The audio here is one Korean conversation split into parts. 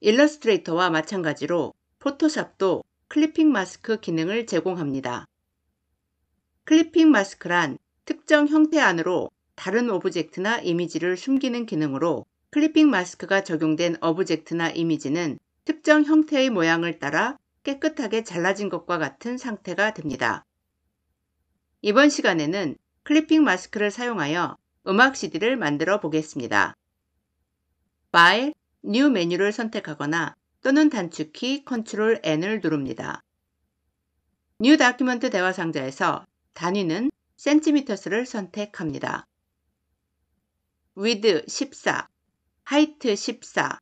일러스트레이터와 마찬가지로 포토샵도 클리핑 마스크 기능을 제공합니다. 클리핑 마스크란 특정 형태 안으로 다른 오브젝트나 이미지를 숨기는 기능으로 클리핑 마스크가 적용된 오브젝트나 이미지는 특정 형태의 모양을 따라 깨끗하게 잘라진 것과 같은 상태가 됩니다. 이번 시간에는 클리핑 마스크를 사용하여 음악 CD를 만들어 보겠습니다. 파일, 뉴 메뉴를 선택하거나 또는 단축키 Ctrl N을 누릅니다. 뉴 다큐먼트 대화 상자에서 단위는 센티미터스를 선택합니다. Width 14, Height 14,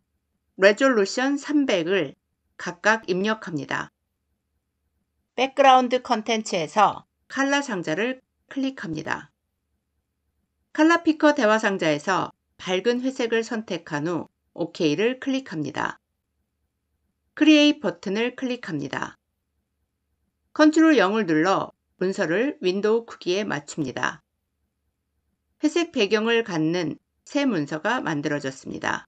Resolution 300을 각각 입력합니다. 백그라운드 컨텐츠에서 칼라 상자를 클릭합니다. 칼라 피커 대화 상자에서 밝은 회색을 선택한 후 OK를 클릭합니다. Create 버튼을 클릭합니다. Ctrl 0을 눌러 문서를 윈도우 크기에 맞춥니다. 회색 배경을 갖는 새 문서가 만들어졌습니다.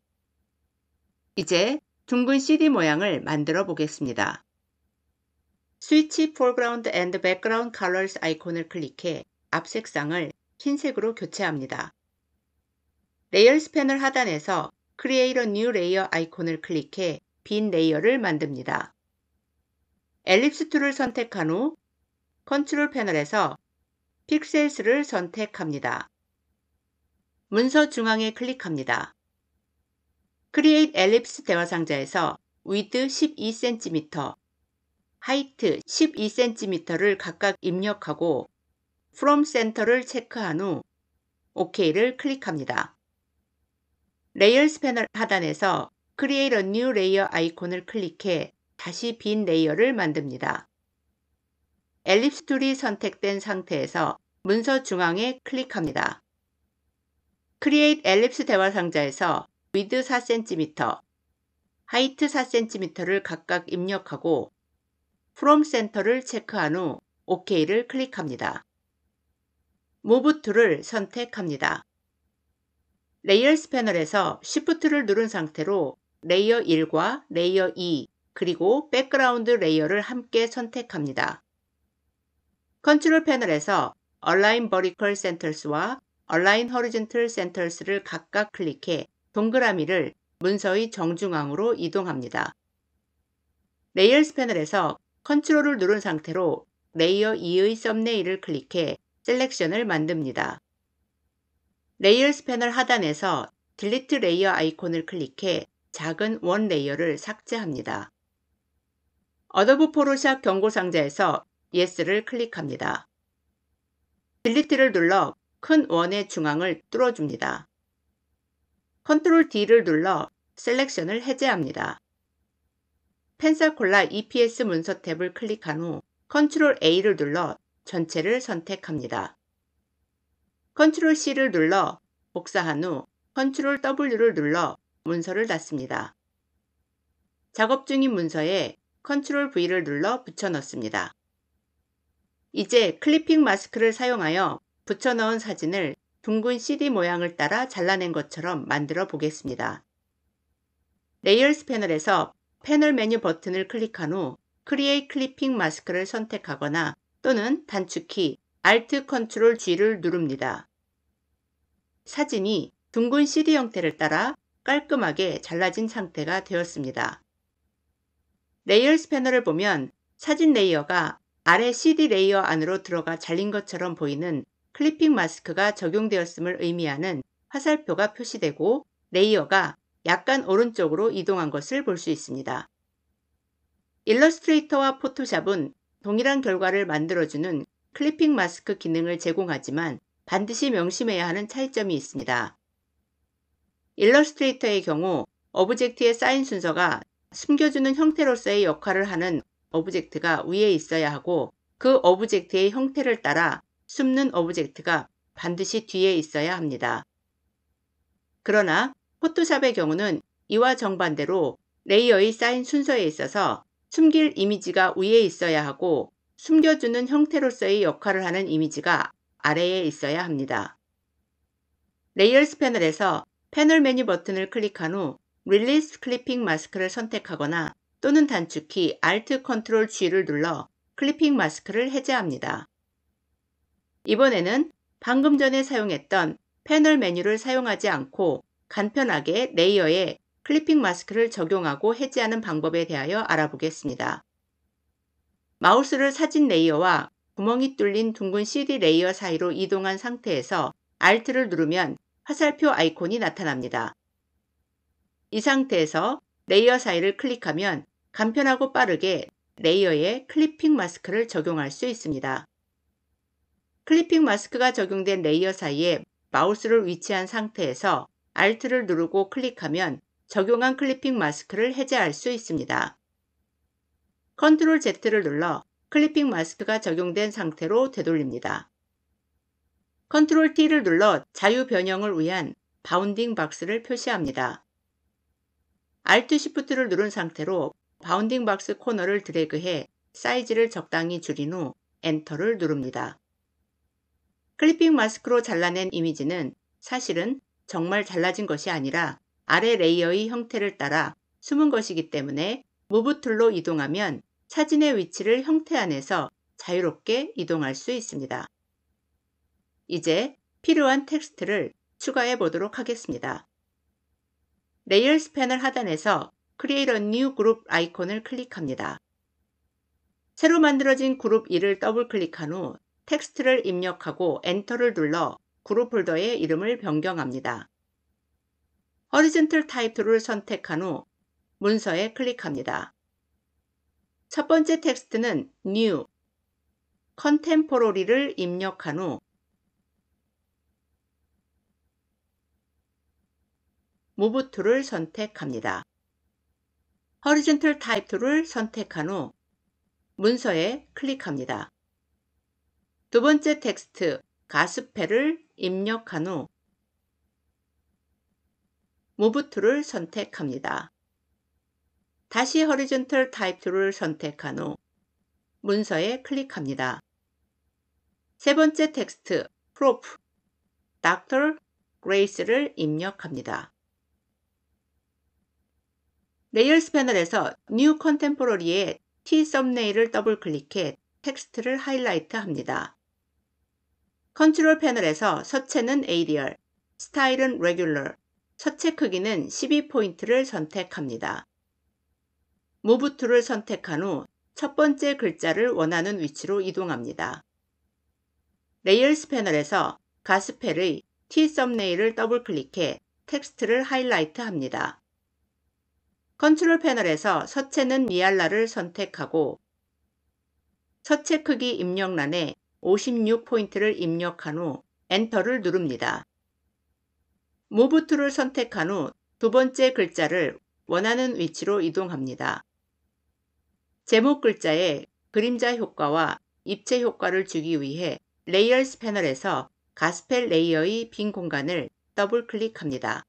이제 둥근 CD 모양을 만들어 보겠습니다. Switch foreground and background colors 아이콘을 클릭해 앞 색상을 흰색으로 교체합니다. l a 레이어스 펜을 하단에서 Create a New Layer 아이콘을 클릭해 빈 레이어를 만듭니다. 엘립스 툴을 선택한 후 컨트롤 패널에서 픽셀스를 선택합니다. 문서 중앙에 클릭합니다. Create Ellipse 대화 상자에서 Width 12cm, Height 12cm를 각각 입력하고 From Center를 체크한 후 OK를 클릭합니다. 레이어스 패널 하단에서 Create a New Layer 아이콘을 클릭해 다시 빈 레이어를 만듭니다. 엘립스 툴이 선택된 상태에서 문서 중앙에 클릭합니다. Create Ellipse 대화 상자에서 Width 4cm, Height 4cm를 각각 입력하고 From Center를 체크한 후 OK를 클릭합니다. Move 툴을 선택합니다. 레이어스 패널에서 Shift를 누른 상태로 레이어 1과 레이어 2 그리고 백그라운드 레이어를 함께 선택합니다. 컨트롤 패널에서 Align Vertical Centers와 Align Horizontal Centers를 각각 클릭해 동그라미를 문서의 정중앙으로 이동합니다. 레이어스 패널에서 컨트롤을 누른 상태로 레이어 2의 썸네일을 클릭해 셀렉션을 만듭니다. 레이어스 패널 하단에서 딜리트 레이어 아이콘을 클릭해 작은 원 레이어를 삭제합니다. 어도브 포로샵 경고 상자에서 Yes를 클릭합니다. 딜리트를 눌러 큰 원의 중앙을 뚫어줍니다. Ctrl D를 눌러 셀렉션을 해제합니다. 펜사콜라 EPS 문서 탭을 클릭한 후 Ctrl A를 눌러 전체를 선택합니다. 컨트롤 C를 눌러 복사한 후 컨트롤 W를 눌러 문서를 닫습니다. 작업 중인 문서에 컨트롤 V를 눌러 붙여넣습니다. 이제 클리핑 마스크를 사용하여 붙여넣은 사진을 둥근 CD 모양을 따라 잘라낸 것처럼 만들어 보겠습니다. 레이어스 패널에서 패널 메뉴 버튼을 클릭한 후 Create Clipping m a s k 를 선택하거나 또는 단축키 Alt Ctrl G를 누릅니다. 사진이 둥근 CD 형태를 따라 깔끔하게 잘라진 상태가 되었습니다. 레이어스 패너를 보면 사진 레이어가 아래 CD 레이어 안으로 들어가 잘린 것처럼 보이는 클리핑 마스크가 적용되었음을 의미하는 화살표가 표시되고 레이어가 약간 오른쪽으로 이동한 것을 볼 수 있습니다. 일러스트레이터와 포토샵은 동일한 결과를 만들어주는 클리핑 마스크 기능을 제공하지만 반드시 명심해야 하는 차이점이 있습니다. 일러스트레이터의 경우 오브젝트의 사인 순서가 숨겨주는 형태로서의 역할을 하는 오브젝트가 위에 있어야 하고 그 오브젝트의 형태를 따라 숨는 오브젝트가 반드시 뒤에 있어야 합니다. 그러나 포토샵의 경우는 이와 정반대로 레이어의 쌓인 순서에 있어서 숨길 이미지가 위에 있어야 하고 숨겨주는 형태로서의 역할을 하는 이미지가 아래에 있어야 합니다. 레이어스 패널에서 패널 메뉴 버튼을 클릭한 후 Release l c 릴 p 스 클리핑 마스크를 선택하거나 또는 단축키 Alt Ctrl G를 눌러 클리핑 마스크를 해제합니다. 이번에는 방금 전에 사용했던 패널 메뉴를 사용하지 않고 간편하게 레이어에 클리핑 마스크를 적용하고 해제하는 방법에 대하여 알아보겠습니다. 마우스를 사진 레이어와 구멍이 뚫린 둥근 CD 레이어 사이로 이동한 상태에서 Alt를 누르면 화살표 아이콘이 나타납니다. 이 상태에서 레이어 사이를 클릭하면 간편하고 빠르게 레이어에 클리핑 마스크를 적용할 수 있습니다. 클리핑 마스크가 적용된 레이어 사이에 마우스를 위치한 상태에서 Alt를 누르고 클릭하면 적용한 클리핑 마스크를 해제할 수 있습니다. Ctrl Z를 눌러 클리핑 마스크가 적용된 상태로 되돌립니다. 컨트롤 T를 눌러 자유 변형을 위한 바운딩 박스를 표시합니다. Alt Shift를 누른 상태로 바운딩 박스 코너를 드래그해 사이즈를 적당히 줄인 후 엔터를 누릅니다. 클리핑 마스크로 잘라낸 이미지는 사실은 정말 잘라진 것이 아니라 아래 레이어의 형태를 따라 숨은 것이기 때문에 무브 툴로 이동하면 사진의 위치를 형태 안에서 자유롭게 이동할 수 있습니다. 이제 필요한 텍스트를 추가해 보도록 하겠습니다. 레이어스 펜을 하단에서 Create a New Group 아이콘을 클릭합니다. 새로 만들어진 그룹 1을 더블 클릭한 후 텍스트를 입력하고 엔터를 눌러 그룹 폴더의 이름을 변경합니다. Horizontal t i t l e 을 선택한 후 문서에 클릭합니다. 첫 번째 텍스트는 new, 컨템포러리를 입력한 후 move to를 선택합니다. horizontal type to를 선택한 후 문서에 클릭합니다. 두 번째 텍스트 가스펠을 입력한 후 move to를 선택합니다. 다시 h o o r i z n 허리즌털 타입 e 를 선택한 후 문서에 클릭합니다. 세 번째 텍스트 p r 프로프 r g r a c e 를 입력합니다. 레이어스 패널에서 New Contemporary의 T 썸네일을 더블 클릭해 텍스트를 하이라이트 합니다. 컨트롤 패널에서 서체는 Arial, 스타일은 Regular, 서체 크기는 12포인트를 선택합니다. move to를 선택한 후 첫 번째 글자를 원하는 위치로 이동합니다. 레이얼스 패널에서 가스펠의 T 썸네일을 더블클릭해 텍스트를 하이라이트 합니다. 컨트롤 패널에서 서체는 미알라를 선택하고 서체 크기 입력란에 56포인트를 입력한 후 엔터를 누릅니다. 모브 툴을 선택한 후 두 번째 글자를 원하는 위치로 이동합니다. 제목 글자에 그림자 효과와 입체 효과를 주기 위해 레이어스 패널에서 가스펠 레이어의 빈 공간을 더블 클릭합니다.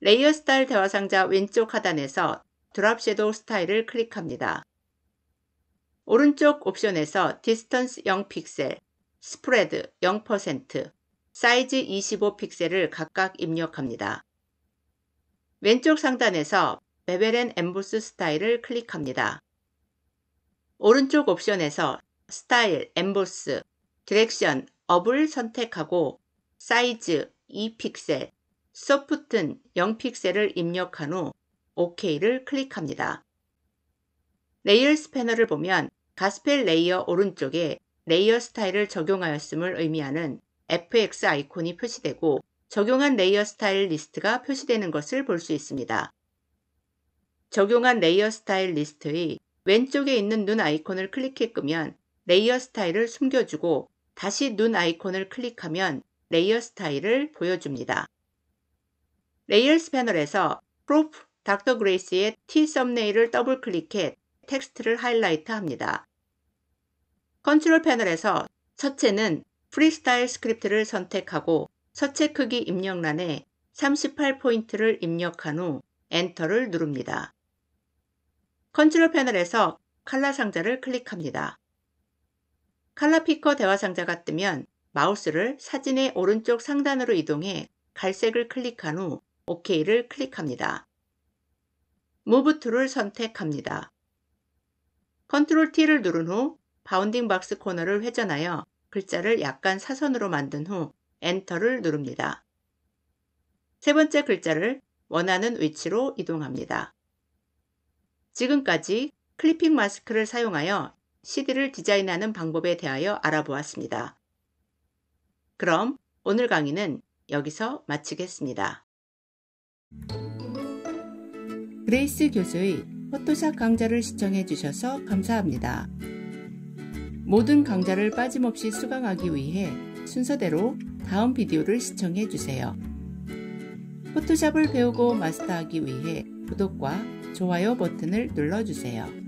레이어 스타일 대화 상자 왼쪽 하단에서 드랍 섀도우 스타일을 클릭합니다. 오른쪽 옵션에서 디스턴스 0픽셀, 스프레드 0%, 사이즈 25픽셀을 각각 입력합니다. 왼쪽 상단에서 레벨 앤 엠보스 스타일을 클릭합니다. 오른쪽 옵션에서 스타일, 엠보스, 디렉션, 업을 선택하고 사이즈 2픽셀, 소프트는 0픽셀을 입력한 후 OK를 클릭합니다. 레이어스 패너를 보면 가스펠 레이어 오른쪽에 레이어 스타일을 적용하였음을 의미하는 FX 아이콘이 표시되고 적용한 레이어 스타일 리스트가 표시되는 것을 볼 수 있습니다. 적용한 레이어 스타일 리스트의 왼쪽에 있는 눈 아이콘을 클릭해 끄면 레이어 스타일을 숨겨주고 다시 눈 아이콘을 클릭하면 레이어 스타일을 보여줍니다. 레이어스 패널에서 프로프 닥터 그레이스의 T 썸네일을 더블 클릭해 텍스트를 하이라이트 합니다. 컨트롤 패널에서 첫째는 프리스타일 스크립트를 선택하고 서체 크기 입력란에 38포인트를 입력한 후 엔터를 누릅니다. 컨트롤 패널에서 칼라 상자를 클릭합니다. 칼라 피커 대화 상자가 뜨면 마우스를 사진의 오른쪽 상단으로 이동해 갈색을 클릭한 후 OK를 클릭합니다. 무브 툴을 선택합니다. 컨트롤 T를 누른 후 바운딩 박스 코너를 회전하여 글자를 약간 사선으로 만든 후 엔터를 누릅니다. 세 번째 글자를 원하는 위치로 이동합니다. 지금까지 클리핑 마스크를 사용하여 CD를 디자인하는 방법에 대하여 알아보았습니다. 그럼 오늘 강의는 여기서 마치겠습니다. 그레이스 교수의 포토샵 강좌를 시청해 주셔서 감사합니다. 모든 강좌를 빠짐없이 수강하기 위해 순서대로 다음 비디오를 시청해 주세요. 포토샵을 배우고 마스터하기 위해 구독과 좋아요 버튼을 눌러주세요.